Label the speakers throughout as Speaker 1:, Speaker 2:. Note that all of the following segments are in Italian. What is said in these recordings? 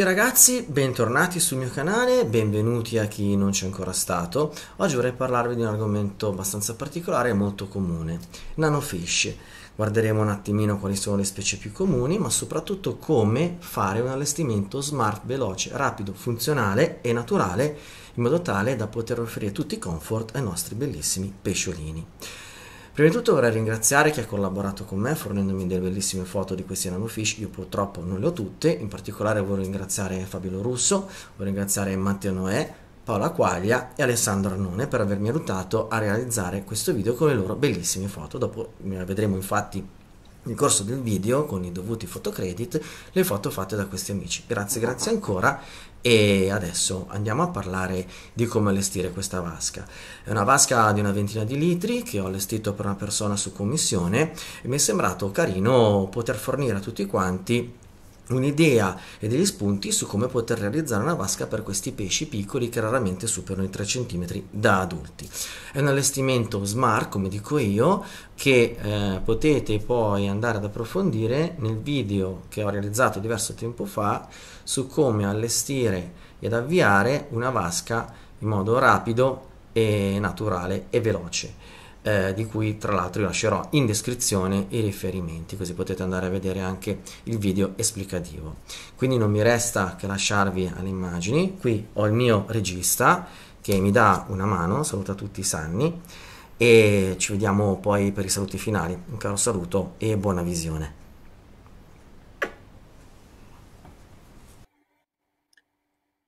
Speaker 1: tutti ragazzi, bentornati sul mio canale, benvenuti a chi non c'è ancora stato. Oggi vorrei parlarvi di un argomento abbastanza particolare e molto comune, nanofish. Guarderemo un attimino quali sono le specie più comuni, ma soprattutto come fare un allestimento smart, veloce, rapido, funzionale e naturale, in modo tale da poter offrire tutti i comfort ai nostri bellissimi pesciolini. Prima di tutto vorrei ringraziare chi ha collaborato con me fornendomi delle bellissime foto di questi nanofish, io purtroppo non le ho tutte, in particolare voglio ringraziare Fabio Russo, voglio ringraziare Matteo Noè, Paola Quaglia e Alessandro Arnone per avermi aiutato a realizzare questo video con le loro bellissime foto, dopo eh, vedremo infatti nel corso del video con i dovuti fotocredit le foto fatte da questi amici. Grazie, grazie ancora e adesso andiamo a parlare di come allestire questa vasca. È una vasca di una ventina di litri che ho allestito per una persona su commissione e mi è sembrato carino poter fornire a tutti quanti un'idea e degli spunti su come poter realizzare una vasca per questi pesci piccoli che raramente superano i 3 cm da adulti. È un allestimento smart, come dico io, che eh, potete poi andare ad approfondire nel video che ho realizzato diverso tempo fa su come allestire ed avviare una vasca in modo rapido e naturale e veloce eh, di cui tra l'altro vi lascerò in descrizione i riferimenti così potete andare a vedere anche il video esplicativo quindi non mi resta che lasciarvi alle immagini qui ho il mio regista che mi dà una mano saluta tutti i sanni e ci vediamo poi per i saluti finali un caro saluto e buona visione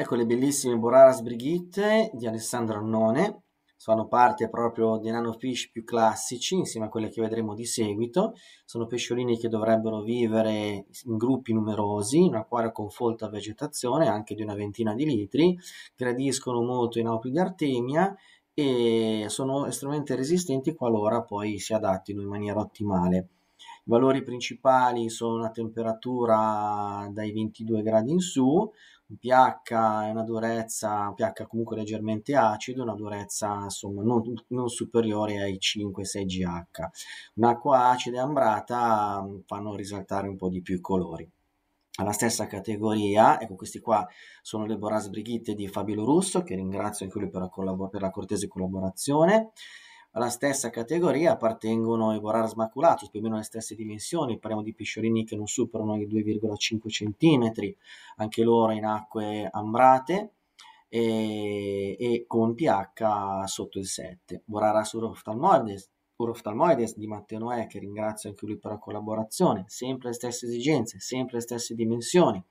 Speaker 1: Ecco le bellissime Boraras Brigitte di Alessandro Annone, fanno parte proprio dei nanofish più classici, insieme a quelle che vedremo di seguito. Sono pesciolini che dovrebbero vivere in gruppi numerosi, in un acquario con folta vegetazione, anche di una ventina di litri, gradiscono molto i naupli di artemia e sono estremamente resistenti qualora poi si adattino in maniera ottimale. I valori principali sono una temperatura dai 22 gradi in su, un pH è una durezza, un pH comunque leggermente acido, una durezza insomma non, non superiore ai 5-6 GH. Un'acqua acida e ambrata mm, fanno risaltare un po' di più i colori alla stessa categoria, ecco questi qua sono le Boras Brigitte di Fabio Russo, che ringrazio anche lui per la, collabor- per la cortese collaborazione, alla stessa categoria appartengono i Boraras maculatus, più o meno le stesse dimensioni, parliamo di pisciorini che non superano i 2,5 cm, anche loro in acque ambrate e, e con pH sotto il 7. Boraras uroftalmoides, uroftalmoides di Matteo Noè, che ringrazio anche lui per la collaborazione, sempre le stesse esigenze, sempre le stesse dimensioni.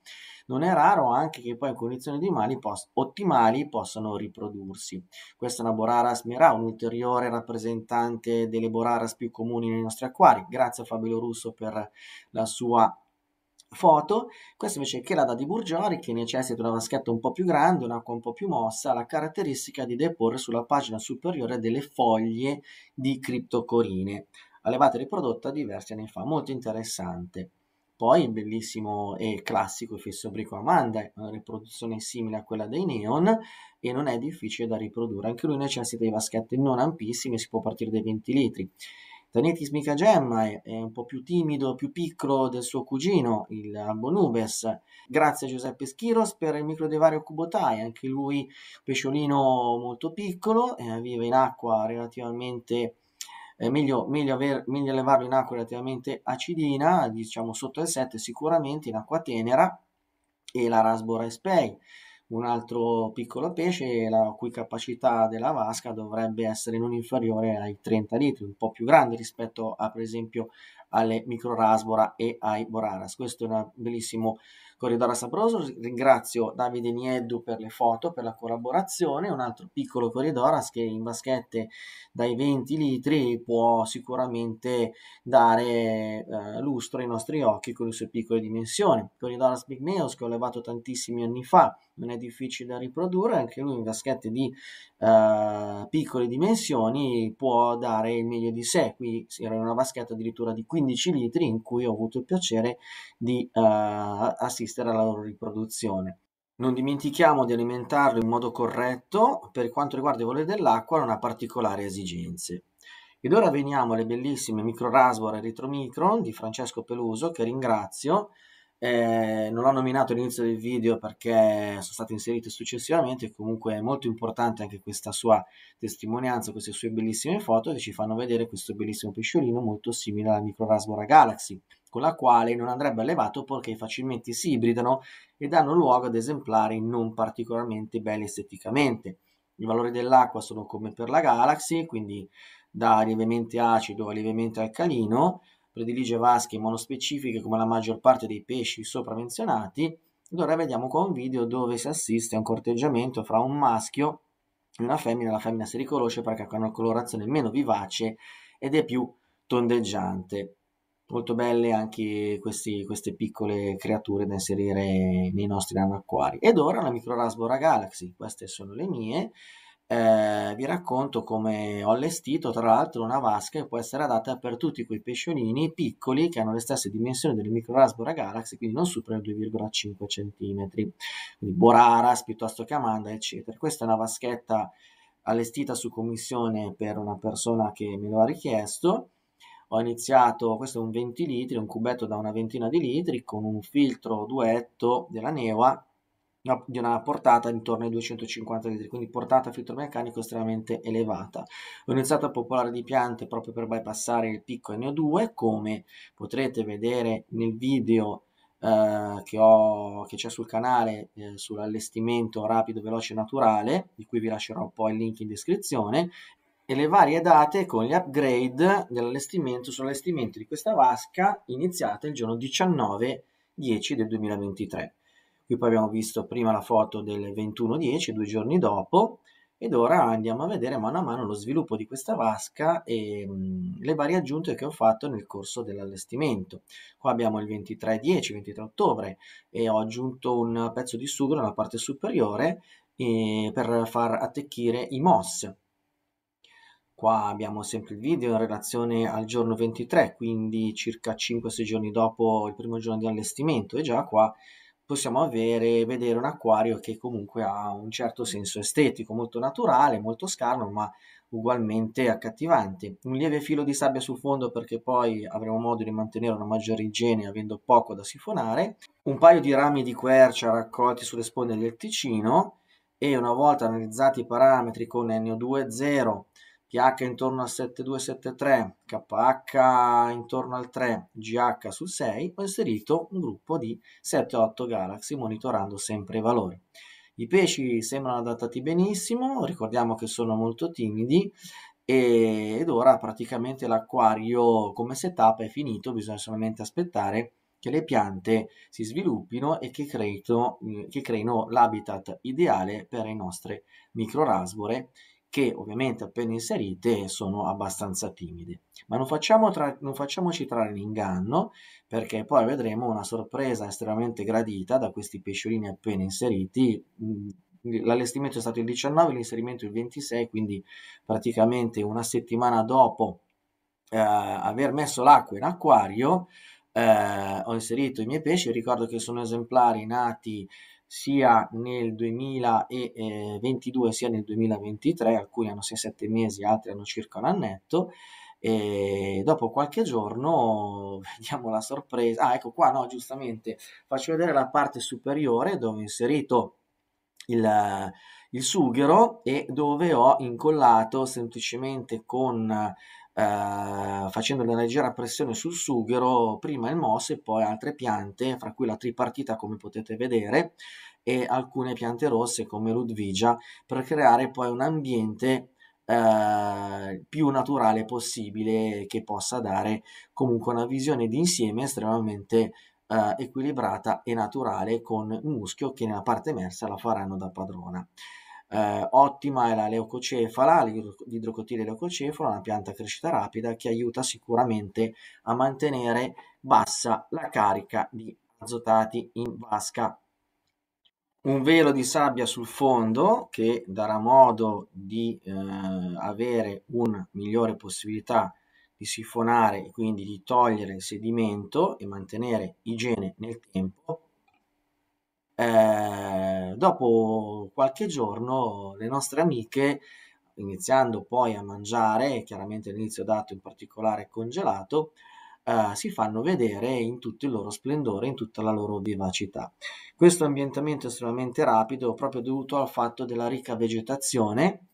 Speaker 1: Non è raro anche che poi in condizioni post- ottimali possano riprodursi. Questa è una Boraras merà, un ulteriore rappresentante delle Boraras più comuni nei nostri acquari. Grazie a Fabio Russo per la sua foto, questa invece è Chelada di Burgiori che necessita di una vaschetta un po' più grande, un'acqua un po' più mossa, ha la caratteristica di deporre sulla pagina superiore delle foglie di criptocorine, allevate e riprodotta diversi anni fa, molto interessante. Poi è bellissimo e classico il brico Amanda, è una riproduzione simile a quella dei Neon e non è difficile da riprodurre. Anche lui necessita di vaschette non ampissime, si può partire dai 20 litri. Tanetis Mica Gemma è, è, un po' più timido, più piccolo del suo cugino, il Albonubes. Grazie a Giuseppe Schiros per il microdevario Cubotai, anche lui pesciolino molto piccolo, eh, vive in acqua relativamente è meglio, meglio, aver, meglio elevarlo in acqua relativamente acidina, diciamo sotto il 7 sicuramente in acqua tenera e la Rasbora Spey. un altro piccolo pesce la cui capacità della vasca dovrebbe essere non inferiore ai 30 litri, un po' più grande rispetto a per esempio alle micro Rasbora e ai Boraras. Questo è un bellissimo Corridore Sabroso, ringrazio Davide Nieddu per le foto, per la collaborazione, un altro piccolo Corridoras che in vaschette dai 20 litri può sicuramente dare eh, lustro ai nostri occhi con le sue piccole dimensioni. Corridoras Big Neos che ho levato tantissimi anni fa, non è difficile da riprodurre, anche lui in vaschette di eh, piccole dimensioni può dare il meglio di sé, qui era una vaschetta addirittura di 15 litri in cui ho avuto il piacere di eh, assistere assistere alla loro riproduzione. Non dimentichiamo di alimentarlo in modo corretto, per quanto riguarda il volere dell'acqua non ha particolari esigenze. Ed ora veniamo alle bellissime micro rasvore retromicron di Francesco Peluso, che ringrazio. Eh, non l'ho nominato all'inizio del video perché sono state inserite successivamente, comunque è molto importante anche questa sua testimonianza, queste sue bellissime foto che ci fanno vedere questo bellissimo pesciolino molto simile alla micro Rasbora Galaxy con la quale non andrebbe allevato perché facilmente si ibridano e danno luogo ad esemplari non particolarmente belli esteticamente. I valori dell'acqua sono come per la Galaxy, quindi da lievemente acido a lievemente alcalino, predilige vasche monospecifiche come la maggior parte dei pesci sopra menzionati. Ora vediamo qua un video dove si assiste a un corteggiamento fra un maschio e una femmina. La femmina si riconosce perché ha una colorazione meno vivace ed è più tondeggiante molto belle anche questi, queste piccole creature da inserire nei nostri acquari. Ed ora la micro Rasbora Galaxy, queste sono le mie. Eh, vi racconto come ho allestito tra l'altro una vasca che può essere adatta per tutti quei pesciolini piccoli che hanno le stesse dimensioni delle micro Rasbora Galaxy, quindi non superano 2,5 cm, quindi Boraras piuttosto che Amanda, eccetera. Questa è una vaschetta allestita su commissione per una persona che me lo ha richiesto ho iniziato, questo è un 20 litri, un cubetto da una ventina di litri con un filtro duetto della Neua di una portata intorno ai 250 litri, quindi portata filtro meccanico estremamente elevata. Ho iniziato a popolare di piante proprio per bypassare il picco NO2, come potrete vedere nel video eh, che, ho, che c'è sul canale eh, sull'allestimento rapido, veloce e naturale, di cui vi lascerò poi il link in descrizione, e le varie date con gli upgrade dell'allestimento sull'allestimento di questa vasca iniziata il giorno 19 10 del 2023. Qui poi abbiamo visto prima la foto del 21-10, due giorni dopo, ed ora andiamo a vedere mano a mano lo sviluppo di questa vasca e mh, le varie aggiunte che ho fatto nel corso dell'allestimento. Qua abbiamo il 23-10, 23 ottobre, e ho aggiunto un pezzo di sugo nella parte superiore eh, per far attecchire i moss Qua abbiamo sempre il video in relazione al giorno 23, quindi circa 5-6 giorni dopo il primo giorno di allestimento e già qua possiamo avere, vedere un acquario che comunque ha un certo senso estetico, molto naturale, molto scarno, ma ugualmente accattivante. Un lieve filo di sabbia sul fondo perché poi avremo modo di mantenere una maggiore igiene avendo poco da sifonare, un paio di rami di quercia raccolti sulle sponde del Ticino e una volta analizzati i parametri con NO2 0 pH intorno al 7,2-7,3, KH intorno al 3, GH sul 6, ho inserito un gruppo di 7-8 Galaxy monitorando sempre i valori. I pesci sembrano adattati benissimo, ricordiamo che sono molto timidi ed ora praticamente l'acquario come setup è finito, bisogna solamente aspettare che le piante si sviluppino e che, creito, che creino l'habitat ideale per le nostre microrasbore che ovviamente appena inserite sono abbastanza timide. Ma non, facciamo tra, non facciamoci trarre l'inganno perché poi vedremo una sorpresa estremamente gradita da questi pesciolini appena inseriti. Mm, l'allestimento è stato il 19, l'inserimento il 26, quindi praticamente una settimana dopo eh, aver messo l'acqua in acquario eh, ho inserito i miei pesci. Ricordo che sono esemplari nati sia nel 2022 sia nel 2023, alcuni hanno 6-7 mesi, altri hanno circa un annetto e dopo qualche giorno vediamo la sorpresa. Ah, ecco qua, no, giustamente faccio vedere la parte superiore dove ho inserito il, il sughero e dove ho incollato semplicemente con eh, facendo una leggera pressione sul sughero, prima il mosso e poi altre piante, fra cui la tripartita come potete vedere, e alcune piante rosse come Ludvigia, per creare poi un ambiente eh, più naturale possibile che possa dare comunque una visione d'insieme estremamente eh, equilibrata e naturale con muschio che nella parte emersa la faranno da padrona eh, ottima è la leucocefala, l'idrocotile leucocefala, una pianta a crescita rapida che aiuta sicuramente a mantenere bassa la carica di azotati in vasca. Un velo di sabbia sul fondo che darà modo di eh, avere una migliore possibilità di sifonare e quindi di togliere il sedimento e mantenere igiene nel tempo eh, dopo qualche giorno le nostre amiche, iniziando poi a mangiare, chiaramente all'inizio dato in particolare congelato, Uh, si fanno vedere in tutto il loro splendore, in tutta la loro vivacità. Questo ambientamento estremamente rapido proprio dovuto al fatto della ricca vegetazione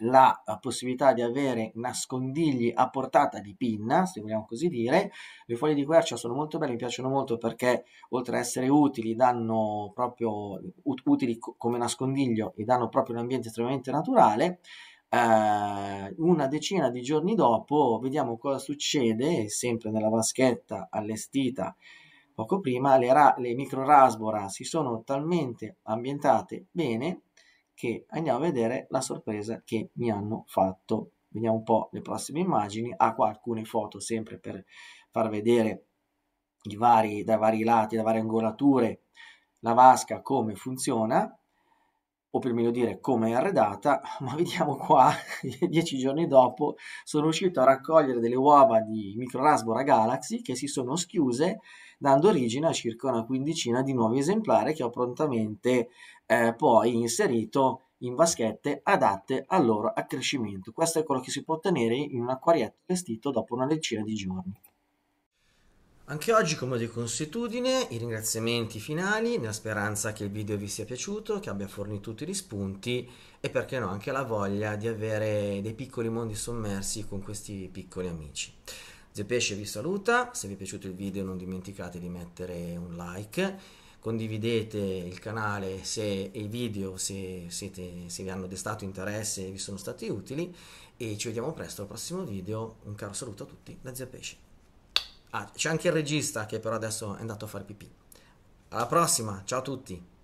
Speaker 1: la possibilità di avere nascondigli a portata di pinna, se vogliamo così dire. Le foglie di quercia sono molto belle, mi piacciono molto perché oltre ad essere utili, danno proprio utili come nascondiglio e danno proprio un ambiente estremamente naturale. Eh, una decina di giorni dopo vediamo cosa succede, sempre nella vaschetta allestita poco prima, le, ra- le micro rasbora si sono talmente ambientate bene che andiamo a vedere la sorpresa che mi hanno fatto. Vediamo un po' le prossime immagini. Ah, qua alcune foto sempre per far vedere i vari, da vari lati, da varie angolature, la vasca come funziona o per meglio dire come è arredata, ma vediamo qua, dieci giorni dopo, sono riuscito a raccogliere delle uova di micro Rasbora Galaxy che si sono schiuse, dando origine a circa una quindicina di nuovi esemplari che ho prontamente eh, poi inserito in vaschette adatte al loro accrescimento. Questo è quello che si può ottenere in un acquarietto vestito dopo una decina di giorni. Anche oggi, come di consuetudine, i ringraziamenti finali, nella speranza che il video vi sia piaciuto, che abbia fornito tutti gli spunti e perché no anche la voglia di avere dei piccoli mondi sommersi con questi piccoli amici. Zio Pesce vi saluta, se vi è piaciuto il video non dimenticate di mettere un like condividete il canale se, e i video se, siete, se vi hanno destato interesse e vi sono stati utili e ci vediamo presto al prossimo video, un caro saluto a tutti da Zia Pesce. Ah, c'è anche il regista che però adesso è andato a fare pipì. Alla prossima, ciao a tutti!